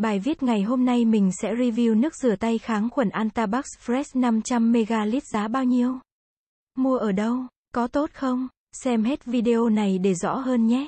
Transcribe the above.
Bài viết ngày hôm nay mình sẽ review nước rửa tay kháng khuẩn Antabax Fresh 500 ml giá bao nhiêu? Mua ở đâu? Có tốt không? Xem hết video này để rõ hơn nhé.